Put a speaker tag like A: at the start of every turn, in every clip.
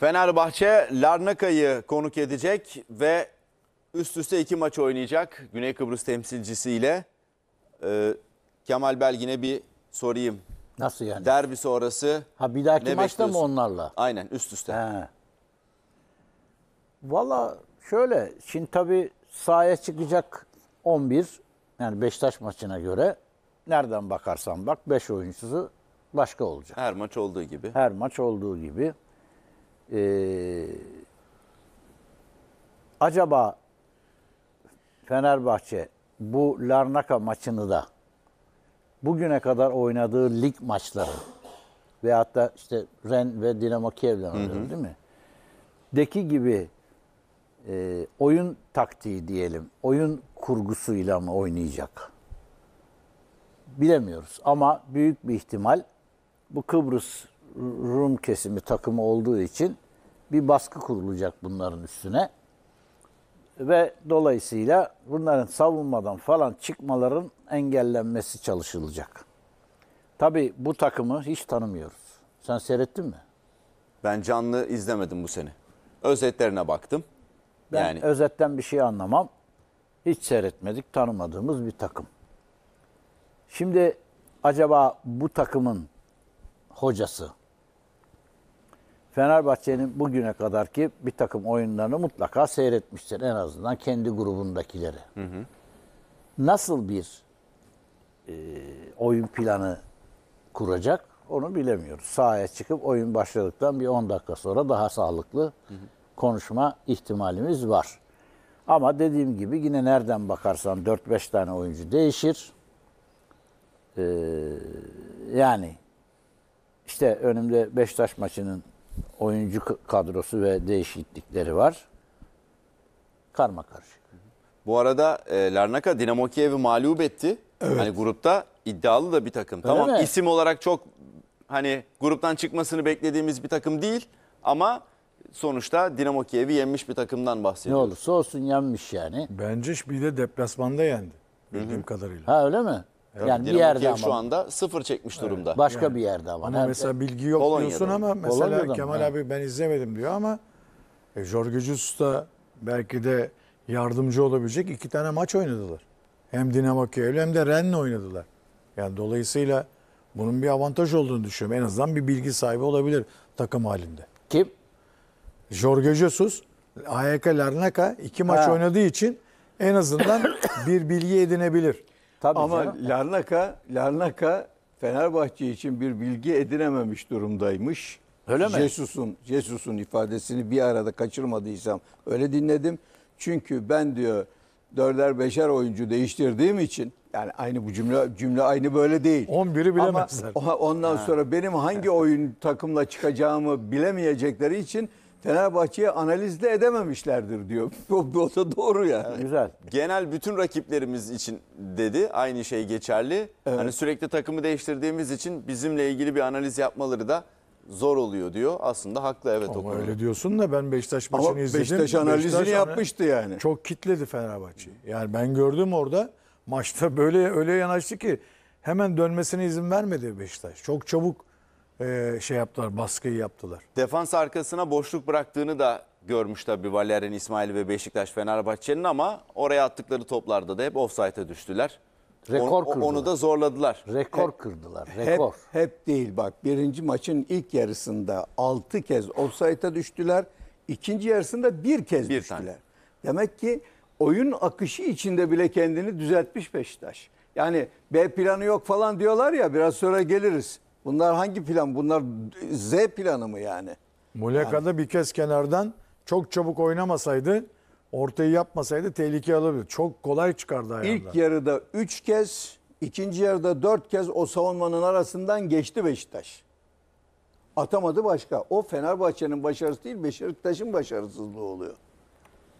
A: Fenerbahçe Larnaka'yı konuk edecek ve üst üste iki maç oynayacak Güney Kıbrıs temsilcisiyle. Ee, Kemal Belgin'e bir sorayım. Nasıl yani? Derbi sonrası Ha bir dahaki ne maçta mı onlarla? Aynen üst üste. He.
B: Valla şöyle şimdi tabii sahaya çıkacak 11 yani Beşiktaş maçına göre nereden bakarsan bak 5 oyuncusu başka olacak. Her maç olduğu gibi. Her maç olduğu gibi. Ee, acaba Fenerbahçe bu Larnaka maçını da bugüne kadar oynadığı lig maçları ve hatta işte Ren ve Dinamo Kiev'den oynadı değil mi? Deki gibi e, oyun taktiği diyelim, oyun kurgusuyla mı oynayacak? Bilemiyoruz ama büyük bir ihtimal bu Kıbrıs Rum kesimi takımı olduğu için bir baskı kurulacak bunların üstüne. Ve dolayısıyla bunların savunmadan falan çıkmaların engellenmesi çalışılacak.
A: Tabi bu takımı hiç tanımıyoruz. Sen seyrettin mi? Ben canlı izlemedim bu seni. Özetlerine baktım. Ben yani...
B: özetten bir şey anlamam. Hiç seyretmedik, tanımadığımız bir takım. Şimdi acaba bu takımın hocası Fenerbahçe'nin bugüne kadar ki bir takım oyunlarını mutlaka seyretmiştir. En azından kendi grubundakileri. Hı hı. Nasıl bir e, oyun planı kuracak onu bilemiyoruz. Sahaya çıkıp oyun başladıktan bir 10 dakika sonra daha sağlıklı hı hı. konuşma ihtimalimiz var. Ama dediğim gibi yine nereden bakarsan 4-5 tane oyuncu değişir. Ee, yani işte önümde Beşiktaş maçının oyuncu kadrosu ve değişiklikleri var. Karma karışık.
A: Bu arada e, Larnaka Dinamo Kiev'i mağlup etti. Evet. Hani grupta iddialı da bir takım. Öyle tamam mi? isim olarak çok hani gruptan çıkmasını beklediğimiz bir takım değil ama sonuçta Dinamo Kiev'i yenmiş bir takımdan bahsediyoruz. Ne olursa
B: olsun yenmiş yani.
C: Bence bir de deplasmanda yendi.
A: Bildiğim kadarıyla.
C: Ha öyle mi? Yani, yani bir yerde ama. şu
A: anda sıfır çekmiş durumda. Başka yani. bir yerde ama. Ama mesela bilgi yok Polonya'da diyorsun ama mesela Polonya'da Kemal ha. abi ben
C: izlemedim diyor ama e, Jorge Jus da belki de yardımcı olabilecek iki tane maç oynadılar. Hem Dinamo Kiev hem de Rennes'le oynadılar. Yani dolayısıyla bunun bir avantaj olduğunu düşünüyorum. En azından bir bilgi sahibi olabilir takım halinde. Kim? Jorge Jesus, AYK Larnaka iki maç ha. oynadığı için
D: en azından bir bilgi edinebilir. Tabii Ama canım. Larnaka, Larnaka Fenerbahçe için bir bilgi edinememiş durumdaymış. Öyle mi? Jesus'un Jesus'un ifadesini bir arada kaçırmadıysam öyle dinledim. Çünkü ben diyor dörder beşer oyuncu değiştirdiğim için yani aynı bu cümle cümle aynı böyle değil. 11'i bilemezler. Ama ondan ha. sonra benim hangi oyun takımla çıkacağımı bilemeyecekleri için Fenerbahçe'yi analizle edememişlerdir diyor. o da doğru yani. Evet. Güzel.
A: Genel bütün rakiplerimiz için dedi. Aynı şey geçerli. Evet. Hani sürekli takımı değiştirdiğimiz için bizimle ilgili bir analiz yapmaları da zor oluyor diyor. Aslında haklı evet. Ama okuyor. öyle
C: diyorsun da ben Beşiktaş maçını izledim. Beşiktaş analizini Beşiktaş yapmıştı yani. Çok kitledi Fenerbahçe'yi. Yani ben gördüm orada maçta böyle öyle yanaştı ki hemen dönmesine izin vermedi Beşiktaş. Çok çabuk e, şey yaptılar, baskıyı yaptılar.
A: Defans arkasına boşluk bıraktığını da görmüş tabii Valerian İsmail ve Beşiktaş Fenerbahçe'nin ama oraya attıkları toplarda da hep offside'e düştüler.
D: Rekor onu, kırdılar. Onu
A: da zorladılar. Rekor hep,
D: kırdılar. Rekor. Hep, hep değil bak. Birinci maçın ilk yarısında 6 kez offside'a düştüler. İkinci yarısında bir kez bir düştüler. Tane. Demek ki oyun akışı içinde bile kendini düzeltmiş Beşiktaş. Yani B planı yok falan diyorlar ya biraz sonra geliriz. Bunlar hangi plan? Bunlar Z planı mı yani? Muleka'da
C: yani. bir kez kenardan çok çabuk oynamasaydı, ortayı yapmasaydı tehlike
D: alabilir. Çok kolay çıkardı ayağından. İlk yarıda 3 kez, ikinci yarıda 4 kez o savunmanın arasından geçti Beşiktaş. Atamadı başka. O Fenerbahçe'nin başarısı değil, Beşiktaş'ın başarısızlığı oluyor.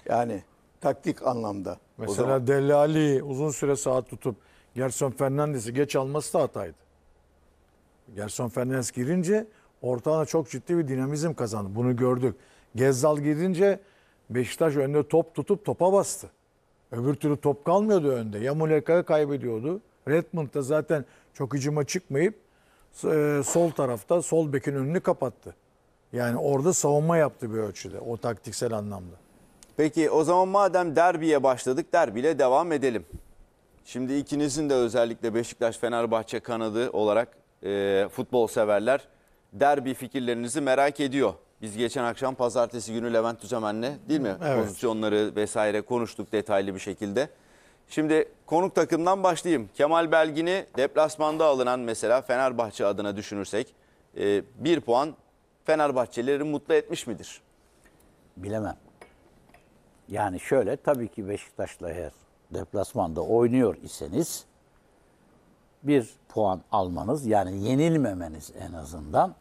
D: Yani taktik anlamda. Mesela
C: Delali uzun süre saat tutup Gerson Fernandes'i geç alması da hataydı. Gerson Fernandes girince ortalana çok ciddi bir dinamizm kazandı. Bunu gördük. Gezzal girince Beşiktaş önde top tutup topa bastı. Öbür türlü top kalmıyordu önde. Ya Muleka'yı kaybediyordu. Redmond da zaten çok hücuma çıkmayıp e, sol tarafta sol bekin önünü kapattı. Yani orada savunma yaptı bir ölçüde o taktiksel anlamda.
A: Peki o zaman madem derbiye başladık derbiyle devam edelim. Şimdi ikinizin de özellikle Beşiktaş Fenerbahçe kanadı olarak e, futbol severler derbi fikirlerinizi merak ediyor. Biz geçen akşam pazartesi günü Levent Düzemen'le değil mi? Evet. Pozisyonları vesaire konuştuk detaylı bir şekilde. Şimdi konuk takımdan başlayayım. Kemal Belgin'i deplasmanda alınan mesela Fenerbahçe adına düşünürsek e, bir puan Fenerbahçeleri mutlu etmiş midir?
B: Bilemem. Yani şöyle tabii ki Beşiktaş'la eğer deplasmanda oynuyor iseniz bir puan almanız yani yenilmemeniz en azından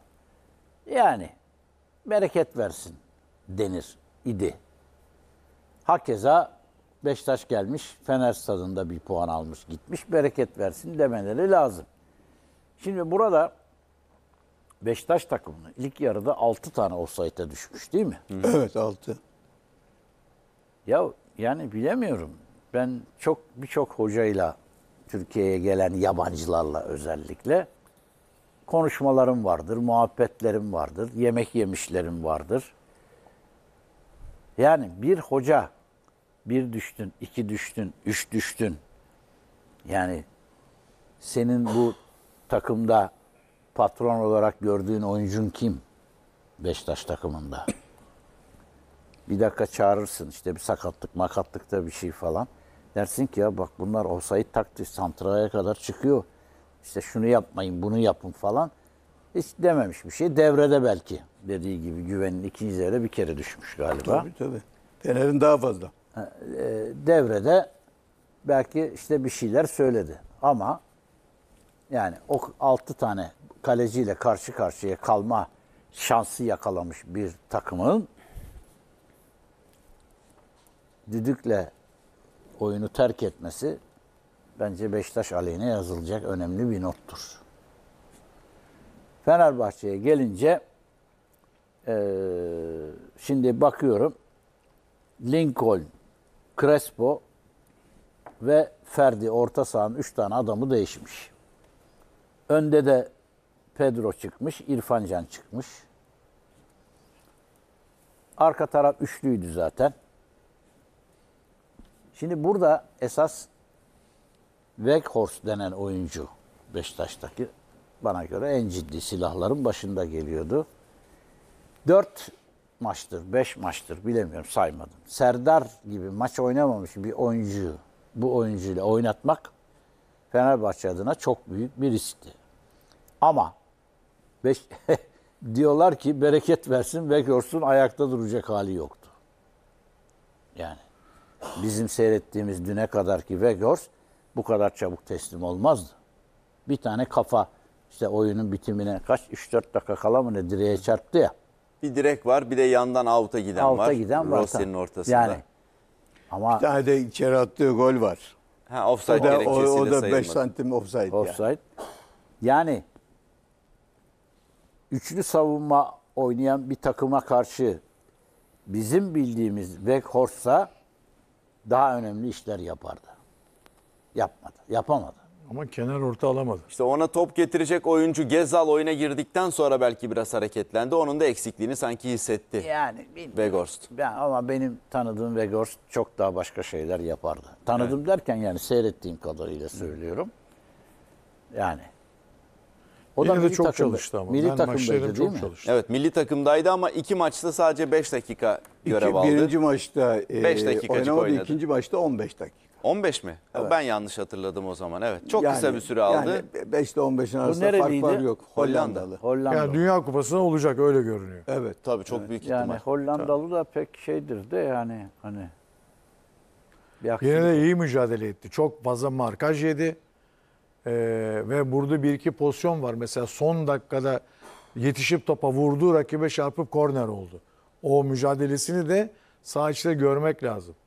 B: yani bereket versin denir idi. Hakeza Beşiktaş gelmiş Fener stadında bir puan almış gitmiş bereket versin demeleri lazım. Şimdi burada Beşiktaş takımının ilk yarıda 6 tane offside'e düşmüş değil mi? Evet 6. Ya yani bilemiyorum. Ben çok birçok hocayla Türkiye'ye gelen yabancılarla özellikle konuşmalarım vardır, muhabbetlerim vardır, yemek yemişlerim vardır. Yani bir hoca bir düştün, iki düştün, üç düştün. Yani senin bu takımda patron olarak gördüğün oyuncun kim? beştaş takımında. Bir dakika çağırırsın işte bir sakatlık makatlıkta bir şey falan. Dersin ki ya bak bunlar olsaydı taktik santraya kadar çıkıyor. İşte şunu yapmayın, bunu yapın falan. Hiç dememiş bir şey. Devrede belki dediği gibi güvenin ikinci devre bir kere düşmüş galiba. Tabii tabii. Fener'in daha fazla. E, devrede belki işte bir şeyler söyledi. Ama yani o altı tane kaleciyle karşı karşıya kalma şansı yakalamış bir takımın düdükle oyunu terk etmesi bence Beşiktaş aleyhine yazılacak önemli bir nottur. Fenerbahçe'ye gelince e, şimdi bakıyorum Lincoln, Crespo ve Ferdi orta sahanın 3 tane adamı değişmiş. Önde de Pedro çıkmış, İrfan Can çıkmış. Arka taraf üçlüydü zaten. Şimdi burada esas Weghorst denen oyuncu Beşiktaş'taki bana göre en ciddi silahların başında geliyordu. Dört maçtır, beş maçtır bilemiyorum saymadım. Serdar gibi maç oynamamış bir oyuncu bu oyuncuyla oynatmak Fenerbahçe adına çok büyük bir riskti. Ama beş, diyorlar ki bereket versin Weghorst'un ayakta duracak hali yoktu. Yani bizim seyrettiğimiz düne kadar ki Vegors bu kadar çabuk teslim olmazdı. Bir tane kafa işte oyunun bitimine kaç 3-4 dakika kala mı ne direğe çarptı ya.
A: Bir direk var bir de yandan avuta giden out'a var. giden var. Rossi'nin ortasında. Yani.
B: Ama Bir tane de içeri attığı gol var.
A: Ha, offside O da, o, o da 5 santim offside. Yani. offside.
B: Yani üçlü savunma oynayan bir takıma karşı bizim bildiğimiz Weghorst'sa daha önemli işler yapardı. Yapmadı, yapamadı. Ama kenar orta alamadı. İşte ona top
A: getirecek oyuncu Gezal oyuna girdikten sonra belki biraz hareketlendi. Onun da eksikliğini sanki hissetti. Yani bilmiyorum. Weghorst.
B: Ben, ama benim tanıdığım Weghorst çok daha başka şeyler yapardı. Tanıdım evet. derken yani seyrettiğim kadarıyla söylüyorum. Yani
A: o da Yine milli çok takımda. çalıştı ama. Milli ben takımdaydı çok değil mi? Çalıştı. Evet milli takımdaydı ama iki maçta sadece 5 dakika görev İki, aldı. Birinci
D: maçta e, Beş dakikacık oynamadı, oynadı. ikinci maçta 15 dakika.
A: 15 mi? Evet. Ben yanlış hatırladım o zaman. Evet. Çok kısa bir süre aldı.
D: Yani 5 ile 15'in
C: arasında fark var yok. Hollandalı. Hollandalı. Yani Dünya Kupası'na olacak öyle görünüyor.
B: Evet. Tabii çok büyük ihtimal. yani Hollandalı da pek şeydir de yani hani. Bir Yine
C: de iyi mücadele etti. Çok fazla markaj yedi. Ee, ve burada bir iki pozisyon var. Mesela son dakikada yetişip topa vurdu, rakibe çarpıp korner oldu. O mücadelesini de sağ içte görmek lazım.